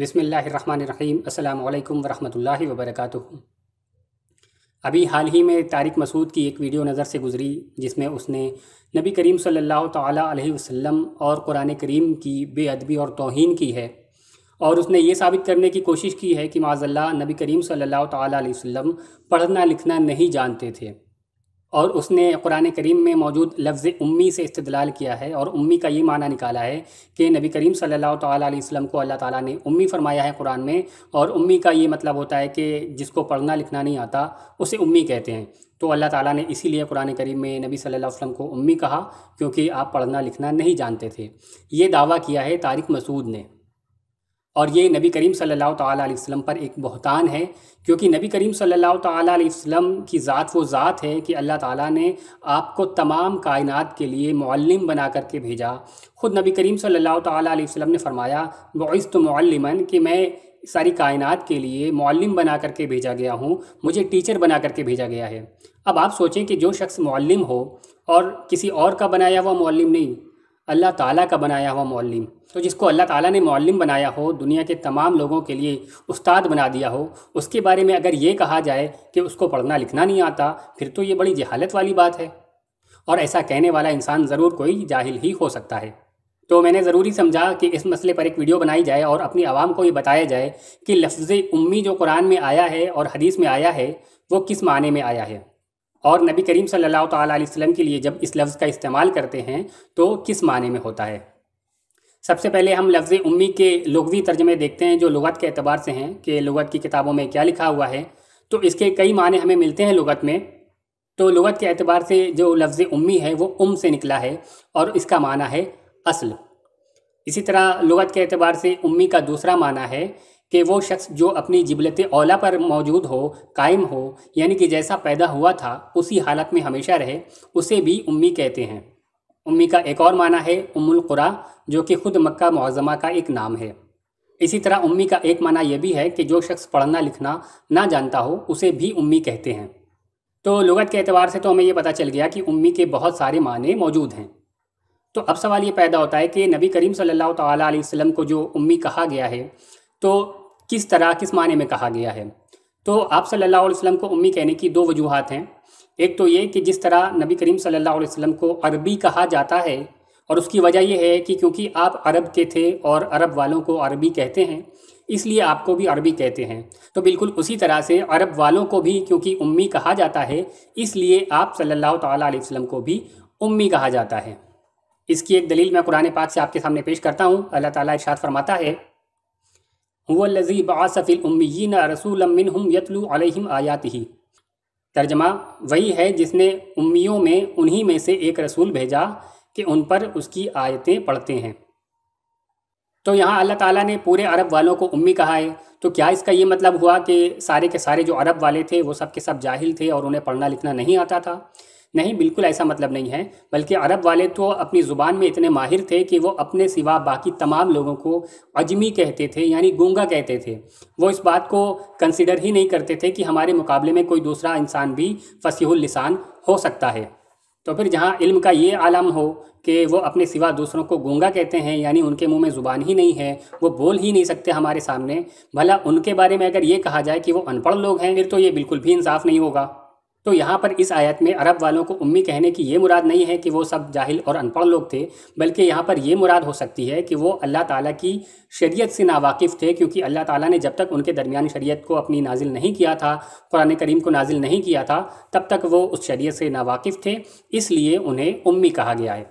बिसमीम् अल्लाम वरम् वर्क अभी हाल ही में तारिक मसूद की एक वीडियो नज़र से गुजरी जिसमें उसने नबी करीम सल्लल्लाहु अलैहि वसल्लम और कुरान करीम की बेअदबी और तोहन की है और उसने ये साबित करने की कोशिश की है कि माजल्ला नबी करीम सल्लल्लाहु अलैहि वसल्लम पढ़ना लिखना नहीं जानते थे और उसने कुरान करीम में मौजूद लफ्ज़ उम्मी से इस्तदलाल किया है और उम्मी का ये माना निकाला है कि नबी करीम सल्लल्लाहु अलैहि वसल्लम को अल्लाह ताला ने उम्मी फरमाया है कुरान में और उम्मी का ये मतलब होता है कि जिसको पढ़ना लिखना नहीं आता उसे उम्मी कहते हैं तो अल्लाह ताला ने इसीलिए कुरान करीम में नबी सल्लल्लाहु अलैहि वसल्लम को उम्मी कहा क्योंकि आप पढ़ना लिखना नहीं जानते थे ये दावा किया है तारिक मसूद ने और ये नबी करीम सल्लल्लाहु सल्ला वसल्लम पर एक बहतान है क्योंकि नबी करीम सल्लल्लाहु सल्ला वसल्लम की ज़ात वो ज़ात है कि अल्लाह ताला ने आपको तमाम कायनात के लिए मौलम बना करके भेजा ख़ुद नबी करीम सल्लल्लाहु सल्ला वसल्लम ने फरमाया बोइस तो मौलमन कि मैं सारी कायनात के लिए मौलम बना करके भेजा गया हूँ मुझे टीचर बना करके भेजा गया है अब आप सोचें कि जो शख्स मौलम हो और किसी और का बनाया हुआ मौलम नहीं अल्लाह ताला का बनाया हुआ मौलम तो जिसको अल्लाह ताला ने मौलम बनाया हो दुनिया के तमाम लोगों के लिए उस्ताद बना दिया हो उसके बारे में अगर ये कहा जाए कि उसको पढ़ना लिखना नहीं आता फिर तो ये बड़ी जहालत वाली बात है और ऐसा कहने वाला इंसान ज़रूर कोई जाहिल ही हो सकता है तो मैंने ज़रूरी समझा कि इस मसले पर एक वीडियो बनाई जाए और अपनी आवाम को ये बताया जाए कि लफ्ज़ उम्मी जो कुरान में आया है और हदीस में आया है वो किस माने में आया है और नबी करीम सल्लल्लाहु अलैहि वसल्लम के लिए जब इस लफ्ज़ का इस्तेमाल करते हैं तो किस माने में होता है सबसे पहले हम लफ्ज़ उम्मी के लगवी तर्जमे देखते हैं जो लगत के अतबार से हैं कि लगत की किताबों में क्या लिखा हुआ है तो इसके कई माने हमें मिलते हैं लगत में तो लगत के अतबार से जो लफ्ज़ उम्मी है वो उम से निकला है और इसका माना है असल इसी तरह लगत के अतबार से उम्मी का दूसरा माना है कि वो शख्स जो अपनी जिबलत ओला पर मौजूद हो कायम हो यानी कि जैसा पैदा हुआ था उसी हालत में हमेशा रहे उसे भी उम्मी कहते हैं उम्मी का एक और माना है उमुलकुरा जो कि खुद मक्का मुआज़मा का एक नाम है इसी तरह उम्मी का एक माना यह भी है कि जो शख्स पढ़ना लिखना ना जानता हो उसे भी उम्मी कहते हैं तो लगत के अतबार से तो हमें ये पता चल गया कि उम्मी के बहुत सारे माने मौजूद हैं तो अब सवाल ये पैदा होता है कि नबी करीम सल्ला अलैहि को जो उम्मी कहा गया है तो किस तरह किस माने में कहा गया है तो आप सल्लल्लाहु अलैहि वसल्लम को उम्मी कहने की दो वजूहत हैं एक तो ये कि जिस तरह नबी करीम सल्लल्लाहु अलैहि वसल्लम को अरबी कहा जाता है और उसकी वजह यह है कि क्योंकि आप अरब के थे और अरब वालों को अरबी कहते हैं इसलिए आपको भी अरबी कहते हैं तो बिल्कुल उसी तरह से अरब वालों को भी क्योंकि उम्मी कहा जाता है इसलिए आप सल्लल्लाहु ताला अलैहि वसल्लम को भी उम्मी कहा जाता है इसकी एक दलील मैं कुरान पाक से आपके सामने पेश करता हूँ अल्लाह ताला इरशाद फरमाता है वजी बासफ़िलउम्मीन रसूलमिनहम यतलू अलहम आयात ही तर्जमा वही है जिसने उम्मियों में उन्हीं में से एक रसूल भेजा कि उन पर उसकी आयतें पढ़ते हैं तो यहाँ अल्लाह ताला ने पूरे अरब वालों को उम्मी कहा है तो क्या इसका ये मतलब हुआ कि सारे के सारे जो अरब वाले थे वो सब के सब जाहिल थे और उन्हें पढ़ना लिखना नहीं आता था नहीं बिल्कुल ऐसा मतलब नहीं है बल्कि अरब वाले तो अपनी ज़ुबान में इतने माहिर थे कि वो अपने सिवा बाकी तमाम लोगों को अजमी कहते थे यानी गूंगा कहते थे वो इस बात को कंसिडर ही नहीं करते थे कि हमारे मुकाबले में कोई दूसरा इंसान भी फसीहुल्लिसान हो सकता है तो फिर जहाँ इल्म का ये आलम हो कि वो अपने सिवा दूसरों को गूंगा कहते हैं यानी उनके मुंह में ज़ुबान ही नहीं है वो बोल ही नहीं सकते हमारे सामने भला उनके बारे में अगर ये कहा जाए कि वो अनपढ़ लोग हैं फिर तो ये बिल्कुल भी इंसाफ नहीं होगा तो यहाँ पर इस आयत में अरब वालों को उम्मी कहने की ये मुराद नहीं है कि वो सब जाहिल और अनपढ़ लोग थे बल्कि यहाँ पर ये मुराद हो सकती है कि वो अल्लाह ताला की शरीयत से नावाकिफ़ थे क्योंकि अल्लाह ताला ने जब तक उनके दरमियान शरीयत को अपनी नाजिल नहीं किया था कुरान करीम को नाजिल नहीं किया था तब तक वो उस शरीयत से नावाकिफ़ थे इसलिए उन्हें उम्मी कहा गया है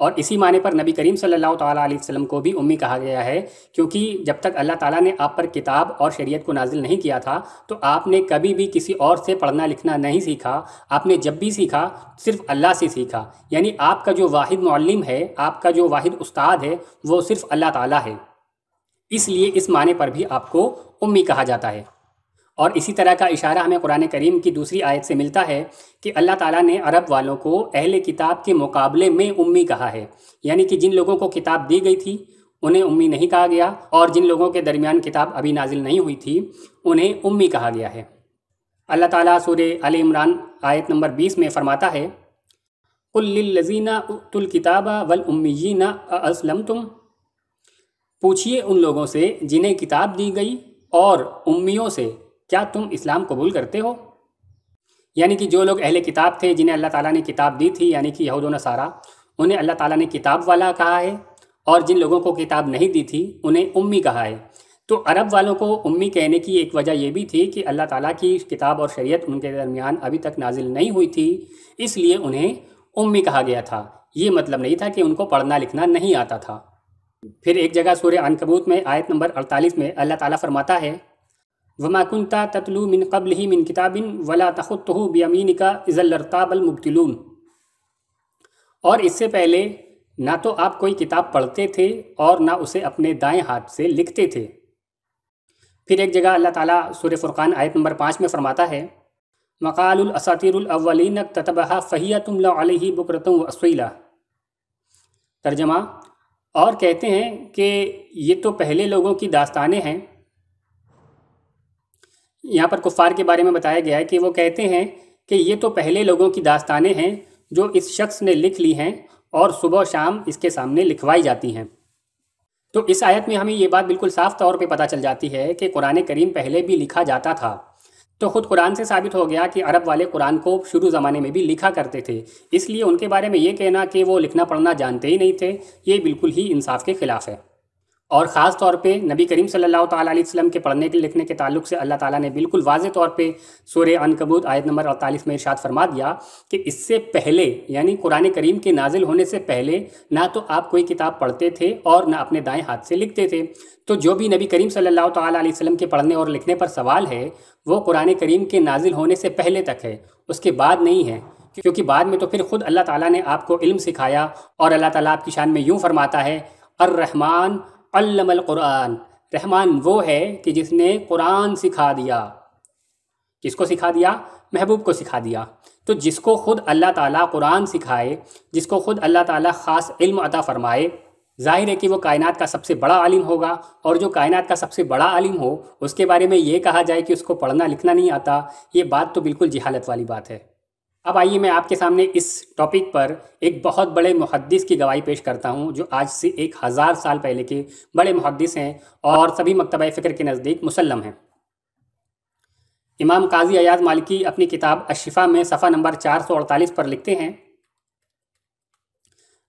और इसी माने पर नबी करीम सल्लल्लाहु सल्ला वसम वसल्लम को भी उम्मी कहा गया है क्योंकि जब तक अल्लाह ताला ने आप पर किताब और शरीयत को नाजिल नहीं किया था तो आपने कभी भी किसी और से पढ़ना लिखना नहीं सीखा आपने जब भी सीखा सिर्फ अल्लाह से सीखा यानी आपका जो वाहिद मौलम है आपका जो वाहिद उस्ताद है वो सिर्फ अल्लाह ताली है इसलिए इस माने पर भी आपको उम्मी कहा जाता है और इसी तरह का इशारा हमें कुरान करीम की दूसरी आयत से मिलता है कि अल्लाह ताला ने अरब वालों को अहले किताब के मुकाबले में उम्मी कहा है यानी कि जिन लोगों को किताब दी गई थी उन्हें उम्मी नहीं कहा गया और जिन लोगों के दरमियान किताब अभी नाजिल नहीं हुई थी उन्हें उम्मी कहा गया है अल्लाह ताली सूर अल इमरान आयत नंबर बीस में फ़रमाता है उल्लज़ीना उतुलकिताबा वल उम्मीना असलम तुम पूछिए उन लोगों से जिन्हें किताब दी गई और उम्मियों से क्या तुम इस्लाम कबूल करते हो यानी कि जो लोग अहले किताब थे जिन्हें अल्लाह ताला ने किताब दी थी यानी कि यहूद नसारा उन्हें अल्लाह ताला ने किताब वाला कहा है और जिन लोगों को किताब नहीं दी थी उन्हें उम्मी कहा है तो अरब वालों को उम्मी कहने की एक वजह यह भी थी कि अल्लाह ताला की किताब और शरीयत उनके दरमियान अभी तक नाजिल नहीं हुई थी इसलिए उन्हें उम्मी कहा गया था ये मतलब नहीं था कि उनको पढ़ना लिखना नहीं आता था फिर एक जगह सूर्य अनकबूत में आयत नंबर 48 में अल्लाह ताला फरमाता है वमाकुनता ततलू मिन कबल ही मिन किताबिन वला तख़ुत बमीन का इज़ल्लरताबल मुबतलूम और इससे पहले ना तो आप कोई किताब पढ़ते थे और ना उसे अपने दाएं हाथ से लिखते थे फिर एक जगह अल्लाह ताला सूर्य फुरक़ान आयत नंबर पाँच में फ़रमाता है मकालसातिरवलिन ततबहा फ़हियतुमल बकरतम वसैला तर्जमा और कहते हैं कि ये तो पहले लोगों की दास्तानें हैं यहाँ पर कुफ़ार के बारे में बताया गया है कि वो कहते हैं कि ये तो पहले लोगों की दास्तानें हैं जो इस शख्स ने लिख ली हैं और सुबह शाम इसके सामने लिखवाई जाती हैं तो इस आयत में हमें ये बात बिल्कुल साफ तौर पे पता चल जाती है कि कुरान करीम पहले भी लिखा जाता था तो ख़ुद कुरान से साबित हो गया कि अरब वाले कुरान को शुरू ज़माने में भी लिखा करते थे इसलिए उनके बारे में ये कहना कि वो लिखना पढ़ना जानते ही नहीं थे ये बिल्कुल ही इंसाफ के ख़िलाफ़ है और ख़ास तौर पे नबी करीम सल्लल्लाहु सल्ला वसल्लम के पढ़ने के लिखने के ताल्लुक से अल्लाह ताला ने बिल्कुल वाज तौर पे सूर्य अनकबूत आयत नंबर अड़तालीस में इर्शाद फरमा दिया कि इससे पहले यानी कुरान करीम के नाजिल होने से पहले ना तो आप कोई किताब पढ़ते थे और ना अपने दाएँ हाथ से लिखते थे तो जो भी नबी करीम सल्लल्लाहु ताला के पढ़ने और लिखने पर सवाल है वो कुरान करीम के नाजिल होने से पहले तक है उसके बाद नहीं है क्योंकि बाद में तो फिर खुद अल्लाह ताली ने आपको इल्म सिखाया और अल्लाह ताली आपकी शान में यूँ फरमाता है अर्रहमान अल्लमल रहमान वो है कि जिसने कुरान सिखा दिया किसको सिखा दिया महबूब को सिखा दिया तो जिसको ख़ुद अल्लाह ताला कुरान सिखाए जिसको ख़ुद अल्लाह ताला ख़ास इल्म अता फ़रमाए ज़ाहिर है कि वो कायनात का सबसे बड़ा आलिम होगा और जो कायनात का सबसे बड़ा आलिम हो उसके बारे में ये कहा जाए कि उसको पढ़ना लिखना नहीं आता ये बात तो बिल्कुल जिहालत वाली बात है अब आइए मैं आपके सामने इस टॉपिक पर एक बहुत बड़े मुहदस की गवाही पेश करता हूँ जो आज से एक हज़ार साल पहले के बड़े मुहदस हैं और सभी मकतब फ़िक्र के नज़दीक मुसलम हैं इमाम काजी अयाज मालिकी अपनी किताब अशिफा में सफ़ा नंबर चार सौ अड़तालीस पर लिखते हैं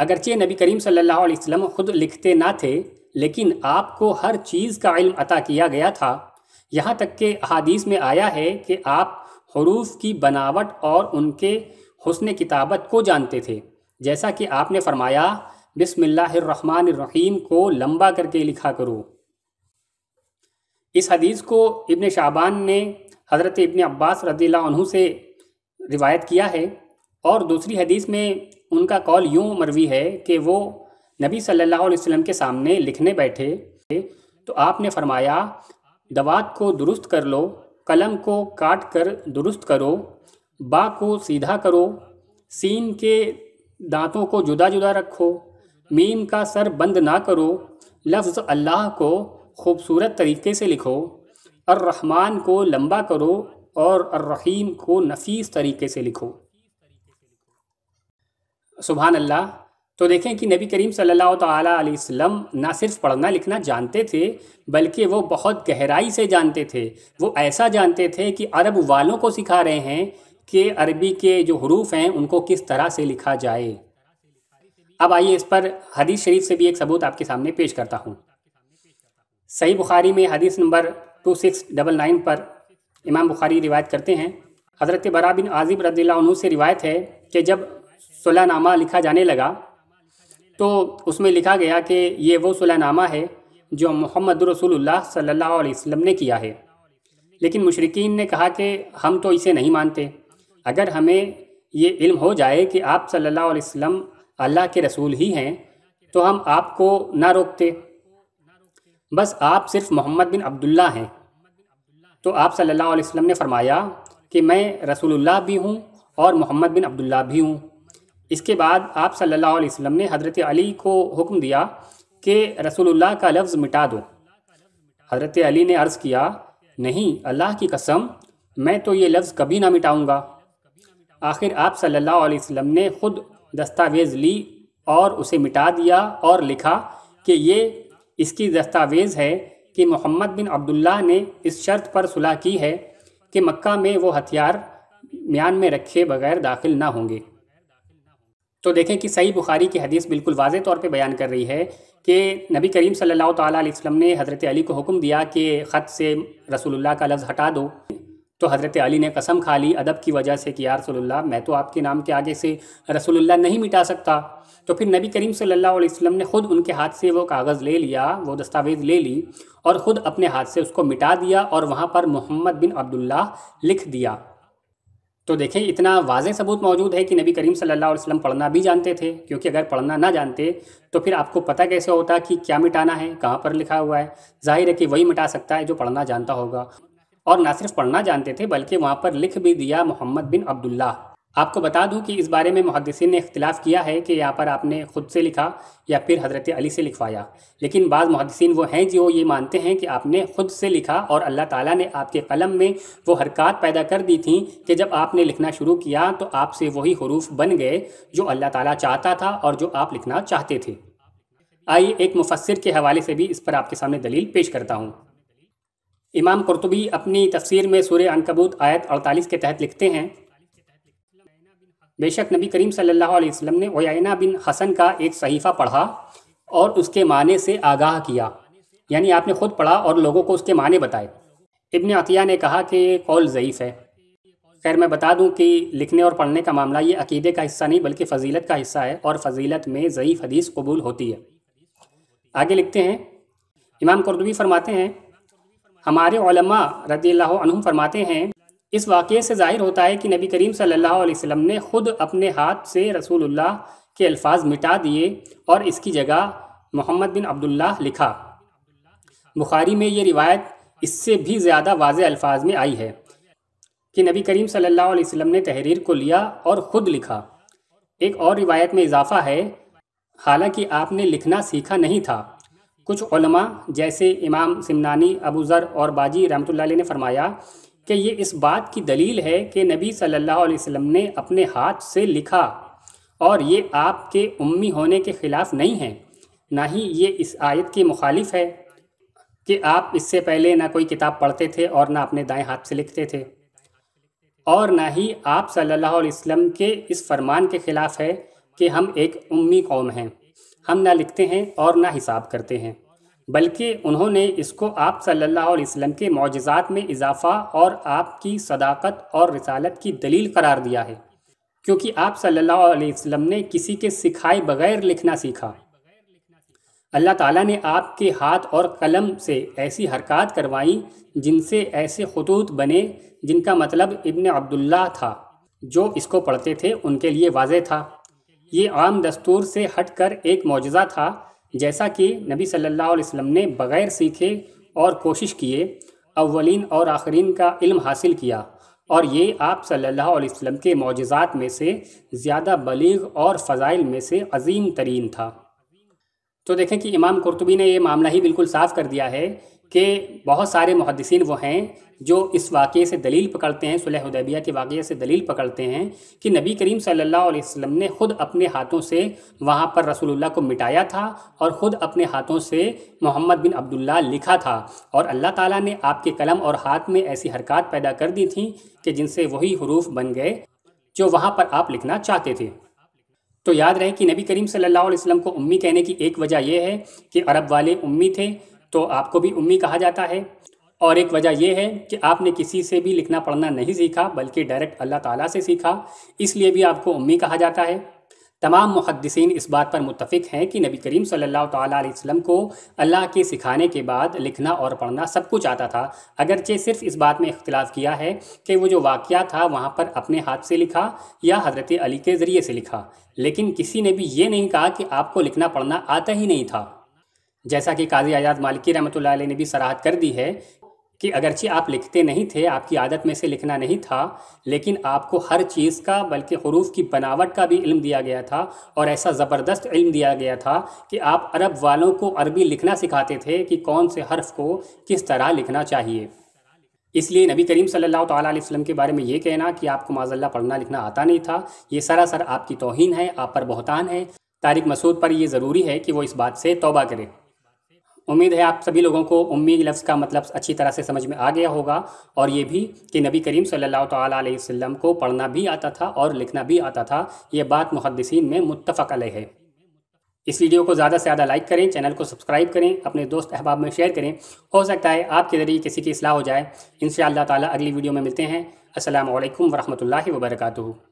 अगरचे नबी करीम सल्लल्लाहु अलैहि वसल्लम खुद लिखते ना थे लेकिन आपको हर चीज़ का इल्म अता किया गया था यहाँ तक कि अहादीस में आया है कि आप हरूफ की बनावट और उनके हसन किताबत को जानते थे जैसा कि आपने फरमाया बिसमीम को लंबा करके लिखा करो इस हदीस को इब्न शाबान ने हज़रत इब्न अब्बास रजील्ला से रिवायत किया है और दूसरी हदीस में उनका कौल यूँ मरवी है कि वो नबी सल्लल्लाहु अलैहि वसल्लम के सामने लिखने बैठे तो आपने फरमाया दवात को दुरुस्त कर लो कलम को काट कर दुरुस्त करो बा को सीधा करो सीन के दांतों को जुदा जुदा रखो मीम का सर बंद ना करो लफ्ज़ अल्लाह को खूबसूरत तरीके से लिखो अर्रहमान को लंबा करो और अर्रहीम को नफीस तरीके से लिखो सुबहान अल्लाह तो देखें कि नबी करीम सल्लल्लाहु अलैहि वसल्लम ना सिर्फ पढ़ना लिखना जानते थे बल्कि वो बहुत गहराई से जानते थे वो ऐसा जानते थे कि अरब वालों को सिखा रहे हैं कि अरबी के जो हरूफ हैं उनको किस तरह से लिखा जाए अब आइए इस पर हदीस शरीफ से भी एक सबूत आपके सामने पेश करता हूँ सही बुखारी में हदीस नंबर टू सिक्स डबल नाइन पर इमाम बुखारी रिवायत करते हैं हज़रत बराबिन आज़िब रदील्ला से रिवायत है कि जब नामा लिखा जाने लगा तो उसमें लिखा गया कि ये वो सुलहनामा है जो मोहम्मद रसूलुल्लाह सल्लल्लाहु अलैहि वसल्लम ने किया है लेकिन मुशरकिन ने कहा कि हम तो इसे नहीं मानते अगर हमें ये इल्म हो जाए कि आप सल्ला अलैहि अल्लाह के रसूल ही हैं तो हम आपको ना रोकते बस आप सिर्फ मोहम्मद बिन अब्दुल्ला हैं तो आप सल्लल्लाहु अलैहि वसल्लम ने फरमाया कि मैं रसूलुल्लाह भी हूँ और मोहम्मद बिन अब्दुल्ला भी हूँ इसके बाद आप सल्लल्लाहु अलैहि वसल्लम ने हज़रत अली को हुक्म दिया कि रसूलुल्लाह का लफ्ज़ मिटा दो हज़रत अली ने अर्ज़ किया नहीं अल्लाह की कसम मैं तो ये लफ्ज़ कभी ना मिटाऊँगा आखिर आप सल्लल्लाहु अलैहि वसल्लम ने ख़ुद दस्तावेज़ ली और उसे मिटा दिया और लिखा कि ये इसकी दस्तावेज़ है कि मोहम्मद बिन अब्दुल्ला ने इस शर्त पर सुलह की है कि मक्का में वो हथियार म्यान में रखे बगैर दाखिल ना होंगे तो देखें कि सही बुखारी की हदीस बिल्कुल वाज तौर पर बयान कर रही है कि नबी करीम सल्लल्लाहु अलैहि वसल्लम ने हज़रत अली को हुक्म दिया कि ख़त से रसूलुल्लाह का लफ्ज़ हटा दो तो हज़रत अली ने कसम खा ली अदब की वजह से कि यार रसोल्ला मैं तो आपके नाम के आगे से रसोल्ला नहीं मिटा सकता तो फिर नबी करीम सल्लल्लाहु अलैहि वसल्लम ने ख़ुद उनके हाथ से वो कागज़ ले लिया वो दस्तावेज़ ले ली और ख़ुद अपने हाथ से उसको मिटा दिया और वहाँ पर मोहम्मद बिन अब्दुल्ला लिख दिया तो देखें इतना वाज सबूत मौजूद है कि नबी करीम सल्लल्लाहु अलैहि वसल्लम पढ़ना भी जानते थे क्योंकि अगर पढ़ना ना जानते तो फिर आपको पता कैसे होता कि क्या मिटाना है कहाँ पर लिखा हुआ है जाहिर है कि वही मिटा सकता है जो पढ़ना जानता होगा और ना सिर्फ पढ़ना जानते थे बल्कि वहाँ पर लिख भी दिया मोहम्मद बिन अब्दुल्ला आपको बता दूं कि इस बारे में मुहदसिन ने इख्तलाफ किया है कि यहाँ पर आपने ख़ुद से लिखा या फिर हज़रत अली से लिखवाया लेकिन बाद मुहदसिन वो हैं जो ये मानते हैं कि आपने ख़ुद से लिखा और अल्लाह ताला ने आपके कलम में वो हरकत पैदा कर दी थी कि जब आपने लिखना शुरू किया तो आपसे वही हरूफ बन गए जो अल्लाह ताली चाहता था और जो आप लिखना चाहते थे आइए एक मुफसर के हवाले से भी इस पर आपके सामने दलील पेश करता हूँ इमाम कुरतबी अपनी तफसीर में सूर्य अनकबूत आयत अड़तालीस के तहत लिखते हैं बेशक नबी करीम सल्लल्लाहु अलैहि वसल्लम ने ओयाना बिन हसन का एक सहीफ़ा पढ़ा और उसके माने से आगाह किया यानी आपने खुद पढ़ा और लोगों को उसके माने बताए इबन अतिया ने कहा कि कौल ज़यीफ़ है खैर मैं बता दूं कि लिखने और पढ़ने का मामला ये अकीदे का हिस्सा नहीं बल्कि फ़जीलत का हिस्सा है और फजीलत में ज़यीफ़ हदीस कबूल होती है आगे लिखते हैं इमाम कुरदबी फरमाते हैं हमारे रदी फरमाते हैं इस वाक़े से ज़ाहिर होता है कि नबी करीम सल्लल्लाहु अलैहि वसल्लम ने ख़ुद अपने हाथ से रसूलुल्लाह के अल्फाज मिटा दिए और इसकी जगह मोहम्मद बिन अब्दुल्ला लिखा बुखारी में ये रिवायत इससे भी ज़्यादा वाज अल्फाज में आई है कि नबी करीम सल्लल्लाहु अलैहि वसल्लम ने तहरीर को लिया और ख़ुद लिखा एक और रिवायत में इजाफ़ा है हालांकि आपने लिखना सीखा नहीं था कुछ जैसे इमाम सिमनानी अबूजर और बाजी रहमत ने फरमाया कि ये इस बात की दलील है कि नबी सल्लल्लाहु अलैहि वसल्लम ने अपने हाथ से लिखा और ये आपके उम्मी होने के ख़िलाफ़ नहीं है ना ही ये इस आयत के मुखालिफ है कि आप इससे पहले ना कोई किताब पढ़ते थे और ना अपने दाएं हाथ से लिखते थे और ना ही आप सल्लल्लाहु अलैहि वसल्लम के इस फरमान के ख़िलाफ़ है कि हम एक उम्मी कौम हैं हम ना लिखते हैं और ना हिसाब करते हैं बल्कि उन्होंने इसको आप सल्लल्लाहु अलैहि वसल्लम के मुआजात में इजाफ़ा और आपकी सदाकत और रसालत की दलील करार दिया है क्योंकि आप सल्लल्लाहु अलैहि वसल्लम ने किसी के सिखाए बगैर लिखना सीखा अल्लाह ताला ने आपके हाथ और कलम से ऐसी हरकत करवाई जिनसे ऐसे खतूत बने जिनका मतलब इब्न अब्दुल्ला था जो इसको पढ़ते थे उनके लिए वाज था ये आम दस्तूर से हटकर एक मुजज़ा था जैसा कि नबी सल्लल्लाहु अलैहि वसल्लम ने बग़ैर सीखे और कोशिश किए अवलिन और आखरीन का इल्म हासिल किया और ये आप सल्लल्लाहु अलैहि वसल्लम के मौजज़ात में से ज़्यादा बलीग और फ़ज़ाइल में से अजीम तरीन था तो देखें कि इमाम कुरतबी ने ये मामला ही बिल्कुल साफ कर दिया है कि बहुत सारे मुहदसिन वो हैं जो इस वाक़े से दलील पकड़ते हैं सुलह उदैबिया के वाक़े से दलील पकड़ते हैं कि नबी करीम सल्लल्लाहु अलैहि वसल्लम ने ख़ुद अपने हाथों से वहाँ पर रसूलुल्लाह को मिटाया था और ख़ुद अपने हाथों से मोहम्मद बिन अब्दुल्ला लिखा था और अल्लाह ताला ने आपके कलम और हाथ में ऐसी हरकत पैदा कर दी थी कि जिनसे वही हरूफ बन गए जो वहाँ पर आप लिखना चाहते थे तो याद रहे कि नबी करीम सल्लल्लाहु अलैहि वसल्लम को उम्मी कहने की एक वजह यह है कि अरब वाले उम्मी थे तो आपको भी उम्मी कहा जाता है और एक वजह यह है कि आपने किसी से भी लिखना पढ़ना नहीं सीखा बल्कि डायरेक्ट अल्लाह ताला से सीखा इसलिए भी आपको उम्मी कहा जाता है तमाम मुहदसिन इस बात पर मुतफ़ हैं कि नबी करीम सल्लल्लाहु अलैहि वसल्लम को अल्लाह के सिखाने के बाद लिखना और पढ़ना सब कुछ आता था अगरचे सिर्फ इस बात में इख्तलाफ किया है कि वो जो वाक़ था वहाँ पर अपने हाथ से लिखा या हज़रत अली के ज़रिए से लिखा लेकिन किसी ने भी ये नहीं कहा कि आपको लिखना पढ़ना आता ही नहीं था जैसा कि काजी आजाद मालिकी रहमत ने भी सराहत कर दी है कि अगरचि आप लिखते नहीं थे आपकी आदत में से लिखना नहीं था लेकिन आपको हर चीज़ का बल्कि हरूफ की बनावट का भी इल्म दिया गया था और ऐसा ज़बरदस्त इल्म दिया गया था कि आप अरब वालों को अरबी लिखना सिखाते थे कि कौन से हर्फ को किस तरह लिखना चाहिए इसलिए नबी करीम सल्लल्लाहु अलैहि वसल्लम के बारे में ये कहना कि आपको माजल्ला पढ़ना लिखना आता नहीं था ये सरासर आपकी तोहन है आप पर बहतान है तारिक मसूद पर यह ज़रूरी है कि वो इस बात से तोबा करें उम्मीद है आप सभी लोगों को उम्मीद लफ्ज़ का मतलब अच्छी तरह से समझ में आ गया होगा और ये भी कि नबी करीम सल्लल्लाहु अलैहि वसल्लम को पढ़ना भी आता था और लिखना भी आता था ये बात मुहदसिन में मुतफ़ अल है इस वीडियो को ज़्यादा से ज़्यादा लाइक करें चैनल को सब्सक्राइब करें अपने दोस्त अहबाब में शेयर करें हो सकता है आपके ज़रिए किसी की असलाह हो जाए इन ताला तगली वीडियो में मिलते हैं असल वरहमल वर्का